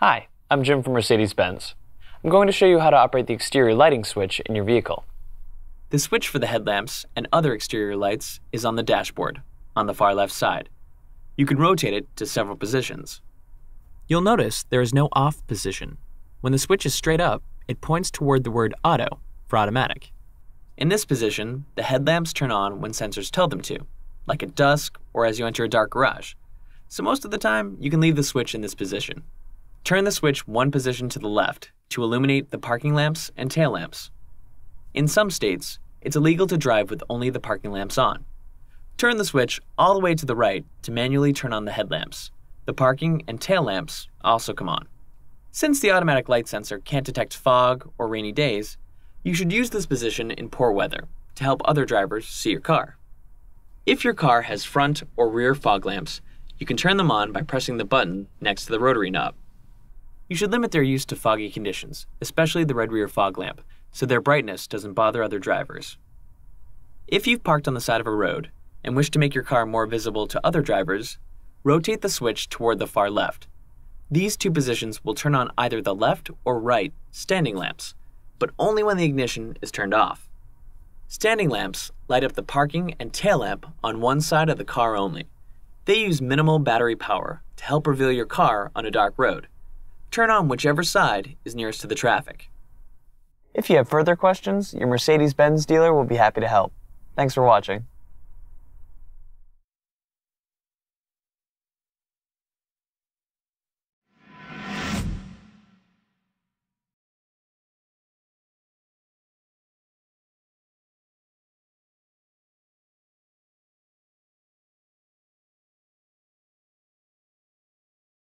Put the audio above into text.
Hi, I'm Jim from Mercedes-Benz. I'm going to show you how to operate the exterior lighting switch in your vehicle. The switch for the headlamps and other exterior lights is on the dashboard, on the far left side. You can rotate it to several positions. You'll notice there is no off position. When the switch is straight up, it points toward the word auto for automatic. In this position, the headlamps turn on when sensors tell them to, like at dusk or as you enter a dark garage. So most of the time, you can leave the switch in this position. Turn the switch one position to the left to illuminate the parking lamps and tail lamps. In some states, it's illegal to drive with only the parking lamps on. Turn the switch all the way to the right to manually turn on the headlamps. The parking and tail lamps also come on. Since the automatic light sensor can't detect fog or rainy days, you should use this position in poor weather to help other drivers see your car. If your car has front or rear fog lamps, you can turn them on by pressing the button next to the rotary knob. You should limit their use to foggy conditions, especially the red rear fog lamp, so their brightness doesn't bother other drivers. If you've parked on the side of a road and wish to make your car more visible to other drivers, rotate the switch toward the far left. These two positions will turn on either the left or right standing lamps, but only when the ignition is turned off. Standing lamps light up the parking and tail lamp on one side of the car only. They use minimal battery power to help reveal your car on a dark road turn on whichever side is nearest to the traffic. If you have further questions, your Mercedes Benz dealer will be happy to help. Thanks for watching.